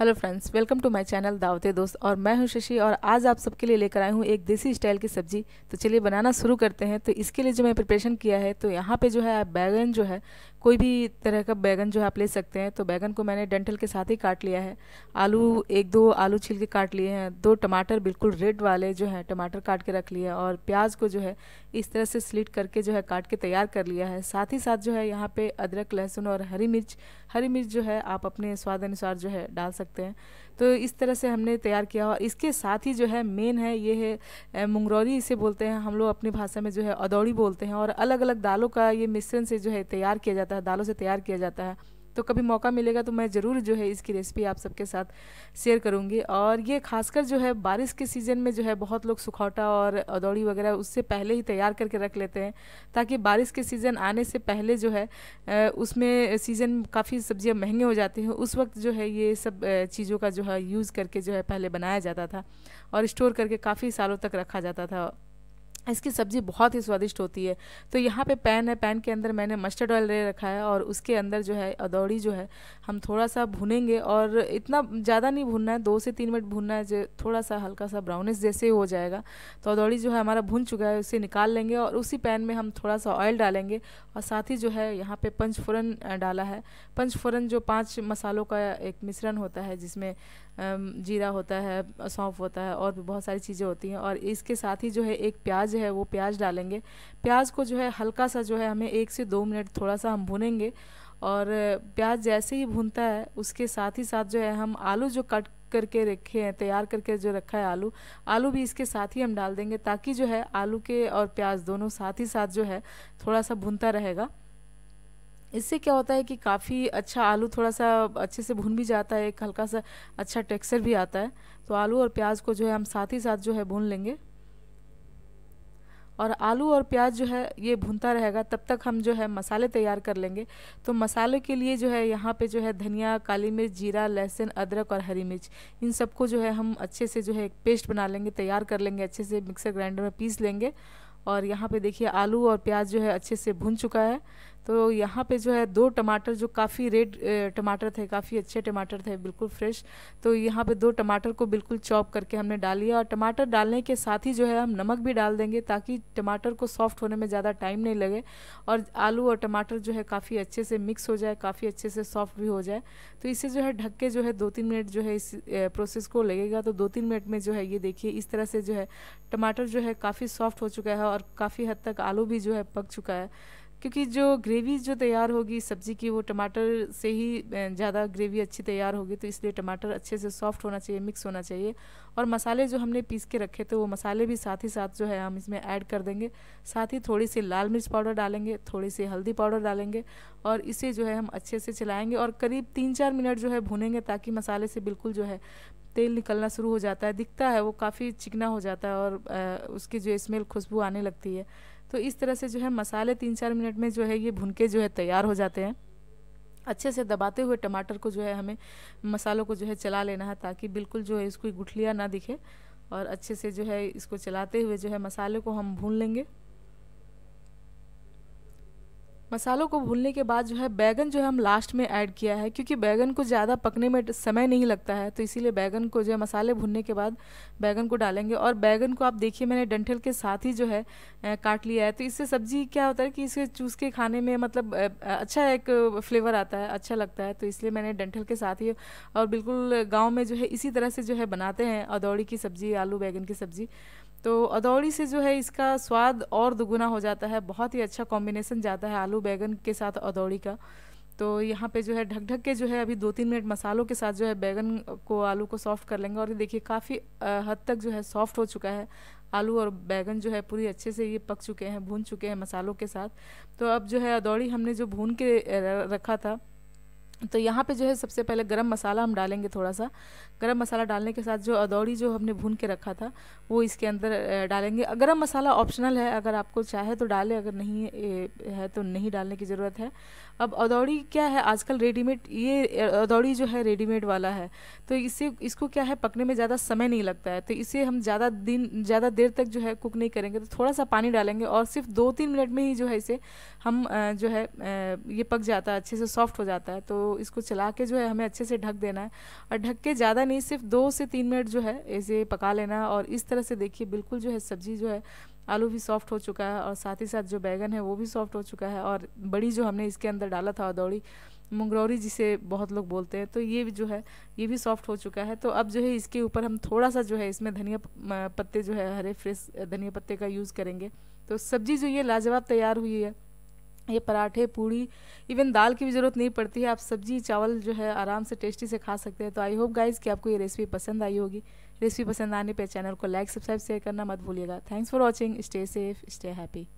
hello friends welcome to my channel Dawate Dost और मैं हूं शशि और आज आप सबके लिए लेकर आई हूं एक देसी स्टाइल की सब्जी तो चलिए बनाना शुरू करते हैं तो इसके लिए जो मैं प्रिपरेशन किया है तो यहाँ पे जो है बैगन जो है कोई भी तरह का बैगन जो है आप ले सकते हैं तो बैगन को मैंने डेंटल के साथ ही काट लिया है आलू एक दो आलू छील के काट लिए हैं दो टमाटर बिल्कुल रेड वाले जो है टमाटर काट के रख लिए और प्याज को जो है इस तरह से स्लिट करके जो है काट के तैयार कर लिया है साथ ही साथ जो है यहाँ पे अदरक लहसुन और हरी मिर्च हरी मिर्च जो है आप अपने स्वाद अनुसार जो है डाल सकते हैं तो इस तरह से हमने तैयार किया और इसके साथ ही जो है मेन है ये है मुंगरौली इसे बोलते हैं हम लोग अपनी भाषा में जो है अदौड़ी बोलते हैं और अलग अलग दालों का ये मिश्रण से जो है तैयार किया जाता है दालों से तैयार किया जाता है तो कभी मौका मिलेगा तो मैं ज़रूर जो है इसकी रेसिपी आप सबके साथ शेयर करूँगी और ये खासकर जो है बारिश के सीज़न में जो है बहुत लोग सुखौटा और अदौड़ी वगैरह उससे पहले ही तैयार करके रख लेते हैं ताकि बारिश के सीज़न आने से पहले जो है उसमें सीज़न काफ़ी सब्जियाँ महंगी हो जाती हैं उस वक्त जो है ये सब चीज़ों का जो है यूज़ करके जो है पहले बनाया जाता था और स्टोर करके काफ़ी सालों तक रखा जाता था इसकी सब्ज़ी बहुत ही स्वादिष्ट होती है तो यहाँ पे पैन है पैन के अंदर मैंने मस्टर्ड ऑयल ले रखा है और उसके अंदर जो है अदौड़ी जो है हम थोड़ा सा भुनेंगे और इतना ज़्यादा नहीं भुनना है दो से तीन मिनट भुनना है जो थोड़ा सा हल्का सा ब्राउनिश जैसे हो जाएगा तो अदौड़ी जो है हमारा भुन चुका है उसे निकाल लेंगे और उसी पैन में हम थोड़ा सा ऑयल डालेंगे और साथ ही जो है यहाँ पर पंचफोरन डाला है पंचफोरन जो पाँच मसालों का एक मिश्रण होता है जिसमें जीरा होता है सौंफ होता है और भी बहुत सारी चीज़ें होती हैं और इसके साथ ही जो है एक प्याज है वो प्याज डालेंगे प्याज को जो है हल्का सा जो है हमें एक से दो मिनट थोड़ा सा हम भुनेंगे और प्याज जैसे ही भूनता है उसके साथ ही साथ जो है हम आलू जो कट करके रखे हैं तैयार करके जो रखा है आलू आलू भी इसके साथ ही हम डाल देंगे ताकि जो है आलू के और प्याज दोनों साथ ही साथ जो है थोड़ा सा भुनता रहेगा इससे क्या होता है कि काफ़ी अच्छा आलू थोड़ा सा अच्छे से भुन भी जाता है एक हल्का सा अच्छा टेक्सचर भी आता है तो आलू और प्याज को जो है हम साथ ही साथ जो है भून लेंगे और आलू और प्याज जो है ये भूनता रहेगा तब तक हम जो है मसाले तैयार कर लेंगे तो मसाले के लिए जो है यहाँ पे जो है धनिया काली मिर्च जीरा लहसुन अदरक और हरी मिर्च इन सबको जो है हम अच्छे से जो है एक पेस्ट बना लेंगे तैयार कर लेंगे अच्छे से मिक्सर ग्राइंडर में पीस लेंगे और यहाँ पे देखिए आलू और प्याज जो है अच्छे से भून चुका है तो यहाँ पे जो है दो टमाटर जो काफ़ी रेड टमाटर थे काफ़ी अच्छे टमाटर थे बिल्कुल फ्रेश तो यहाँ पे दो टमाटर को बिल्कुल चॉप करके हमने डाल लिया और टमाटर डालने के साथ ही जो है हम नमक भी डाल देंगे ताकि टमाटर को सॉफ्ट होने में ज़्यादा टाइम नहीं लगे और आलू और टमाटर जो है काफ़ी अच्छे से मिक्स हो जाए काफ़ी अच्छे से सॉफ्ट भी हो जाए तो इसे जो है ढक के जो है दो तीन मिनट जो है इस प्रोसेस को लगेगा तो दो तीन मिनट में जो है ये देखिए इस तरह से जो है टमाटर जो है काफ़ी सॉफ्ट हो चुका है और काफ़ी हद तक आलू भी जो है पक चुका है क्योंकि जो ग्रेवी जो तैयार होगी सब्ज़ी की वो टमाटर से ही ज़्यादा ग्रेवी अच्छी तैयार होगी तो इसलिए टमाटर अच्छे से सॉफ्ट होना चाहिए मिक्स होना चाहिए और मसाले जो हमने पीस के रखे थे वो मसाले भी साथ ही साथ जो है हम इसमें ऐड कर देंगे साथ ही थोड़ी सी लाल मिर्च पाउडर डालेंगे थोड़ी सी हल्दी पाउडर डालेंगे और इसे जो है हम अच्छे से चलाएँगे और करीब तीन चार मिनट जो है भूनेंगे ताकि मसाले से बिल्कुल जो है तेल निकलना शुरू हो जाता है दिखता है वो काफ़ी चिकना हो जाता है और उसकी जो स्मेल खुशबू आने लगती है तो इस तरह से जो है मसाले तीन चार मिनट में जो है ये भुन के जो है तैयार हो जाते हैं अच्छे से दबाते हुए टमाटर को जो है हमें मसालों को जो है चला लेना है ताकि बिल्कुल जो है इसकी गुठलियाँ ना दिखे और अच्छे से जो है इसको चलाते हुए जो है मसाले को हम भून लेंगे मसालों को भूनने के बाद जो है बैगन जो है हम लास्ट में ऐड किया है क्योंकि बैगन को ज़्यादा पकने में समय नहीं लगता है तो इसीलिए बैगन को जो है मसाले भूनने के बाद बैगन को डालेंगे और बैगन को आप देखिए मैंने डंठल के साथ ही जो है आ, काट लिया है तो इससे सब्जी क्या होता है कि इसे चूस के खाने में मतलब अच्छा एक फ्लेवर आता है अच्छा लगता है तो इसलिए मैंने डंठल के साथ ही और बिल्कुल गाँव में जो है इसी तरह से जो है बनाते हैं अदौड़ी की सब्ज़ी आलू बैगन की सब्ज़ी तो अदौड़ी से जो है इसका स्वाद और दुगुना हो जाता है बहुत ही अच्छा कॉम्बिनेसन जाता है आलू बैगन के साथ अदौड़ी का तो यहाँ पे जो है ढक ढक के जो है अभी दो तीन मिनट मसालों के साथ जो है बैगन को आलू को सॉफ्ट कर लेंगे और ये देखिए काफ़ी हद तक जो है सॉफ्ट हो चुका है आलू और बैगन जो है पूरी अच्छे से ये पक चुके हैं भून चुके हैं मसालों के साथ तो अब जो है अदौड़ी हमने जो भून के रखा था तो यहाँ पे जो है सबसे पहले गरम मसाला हम डालेंगे थोड़ा सा गरम मसाला डालने के साथ जो अदौड़ी जो हमने भून के रखा था वो इसके अंदर डालेंगे गरम मसाला ऑप्शनल है अगर आपको चाहे तो डालें अगर नहीं है तो नहीं डालने की ज़रूरत है अब अदौड़ी क्या है आजकल रेडीमेड ये अदौड़ी जो है रेडीमेड वाला है तो इससे इसको क्या है पकने में ज़्यादा समय नहीं लगता है तो इसे हम ज़्यादा दिन ज़्यादा देर तक जो है कुक नहीं करेंगे तो थोड़ा सा पानी डालेंगे और सिर्फ दो तीन मिनट में ही जो है इसे हम जो है ये पक जाता है अच्छे से सॉफ्ट हो जाता है तो तो इसको चला के जो है हमें अच्छे से ढक देना है और ढक के ज़्यादा नहीं सिर्फ दो से तीन मिनट जो है ऐसे पका लेना और इस तरह से देखिए बिल्कुल जो है सब्जी जो है आलू भी सॉफ्ट हो चुका है और साथ ही साथ जो बैगन है वो भी सॉफ्ट हो चुका है और बड़ी जो हमने इसके अंदर डाला था दौड़ी मुंगरौरी जिसे बहुत लोग बोलते हैं तो ये भी जो है ये भी सॉफ्ट हो चुका है तो अब जो है इसके ऊपर हम थोड़ा सा जो है इसमें धनिया पत्ते जो है हरे फ्रेश धनिया पत्ते का यूज़ करेंगे तो सब्जी जो ये लाजवाब तैयार हुई है ये पराठे पूड़ी इवन दाल की भी ज़रूरत नहीं पड़ती है आप सब्जी चावल जो है आराम से टेस्टी से खा सकते हैं तो आई होप गाइज़ कि आपको ये रेसिपी पसंद आई होगी रेसिपी पसंद आने पर चैनल को लाइक सब्सक्राइब शेयर करना मत भूलिएगा thanks for watching stay safe stay happy